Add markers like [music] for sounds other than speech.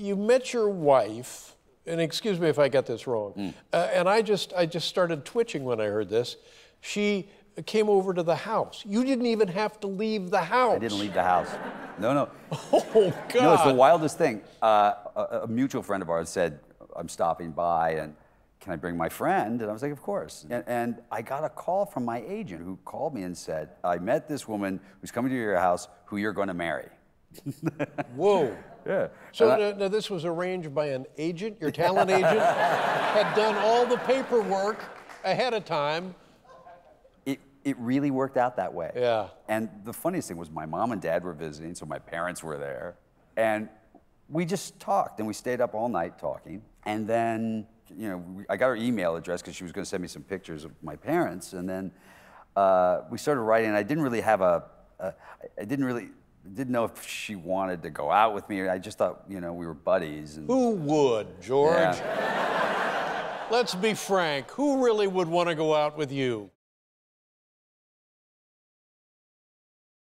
you met your wife, and excuse me if I got this wrong, mm. uh, and I just, I just started twitching when I heard this. She came over to the house. You didn't even have to leave the house. I didn't leave the house. No, no. [laughs] Oh, God. No, it's the wildest thing. Uh, a, a, mutual friend of ours said, I'm stopping by and can I bring my friend? And I was like, of course. Mm. And, and I got a call from my agent who called me and said, I met this woman who's coming to your house who you're going to marry. Whoa. [laughs] Yeah. So uh, now, this was arranged by an agent. Your talent agent [laughs] had done all the paperwork ahead of time. It it really worked out that way. Yeah. And the funniest thing was my mom and dad were visiting, so my parents were there, and we just talked and we stayed up all night talking, and then you know we, I got her email address because she was going to send me some pictures of my parents, and then. Uh, we started writing. I didn't really have a, a I didn't really didn't know if she wanted to go out with me. I just thought, you know, we were buddies. And... Who would, George? Yeah. Let's be frank. Who really would want to go out with you?